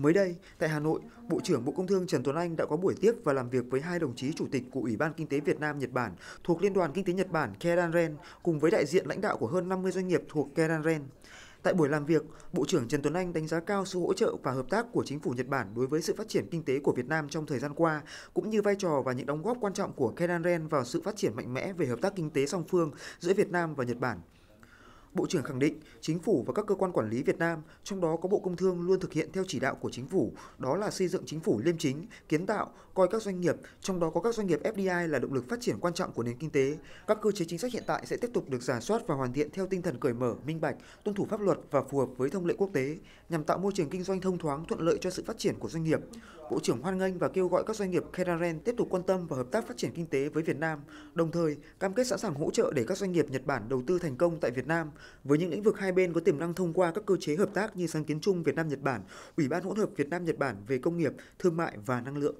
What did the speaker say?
Mới đây, tại Hà Nội, Bộ trưởng Bộ Công Thương Trần Tuấn Anh đã có buổi tiếp và làm việc với hai đồng chí chủ tịch của Ủy ban Kinh tế Việt Nam Nhật Bản thuộc Liên đoàn Kinh tế Nhật Bản Kedanren cùng với đại diện lãnh đạo của hơn 50 doanh nghiệp thuộc Kedanren. Tại buổi làm việc, Bộ trưởng Trần Tuấn Anh đánh giá cao sự hỗ trợ và hợp tác của chính phủ Nhật Bản đối với sự phát triển kinh tế của Việt Nam trong thời gian qua, cũng như vai trò và những đóng góp quan trọng của Kedanren vào sự phát triển mạnh mẽ về hợp tác kinh tế song phương giữa Việt Nam và Nhật Bản. Bộ trưởng khẳng định, chính phủ và các cơ quan quản lý Việt Nam, trong đó có Bộ Công Thương luôn thực hiện theo chỉ đạo của chính phủ, đó là xây dựng chính phủ liêm chính, kiến tạo, coi các doanh nghiệp, trong đó có các doanh nghiệp FDI là động lực phát triển quan trọng của nền kinh tế. Các cơ chế chính sách hiện tại sẽ tiếp tục được giả soát và hoàn thiện theo tinh thần cởi mở, minh bạch, tuân thủ pháp luật và phù hợp với thông lệ quốc tế, nhằm tạo môi trường kinh doanh thông thoáng thuận lợi cho sự phát triển của doanh nghiệp. Bộ trưởng hoan nghênh và kêu gọi các doanh nghiệp Kedaren tiếp tục quan tâm và hợp tác phát triển kinh tế với Việt Nam, đồng thời cam kết sẵn sàng hỗ trợ để các doanh nghiệp Nhật Bản đầu tư thành công tại Việt Nam với những lĩnh vực hai bên có tiềm năng thông qua các cơ chế hợp tác như sáng kiến chung Việt Nam Nhật Bản, Ủy ban hỗn hợp Việt Nam Nhật Bản về công nghiệp, thương mại và năng lượng.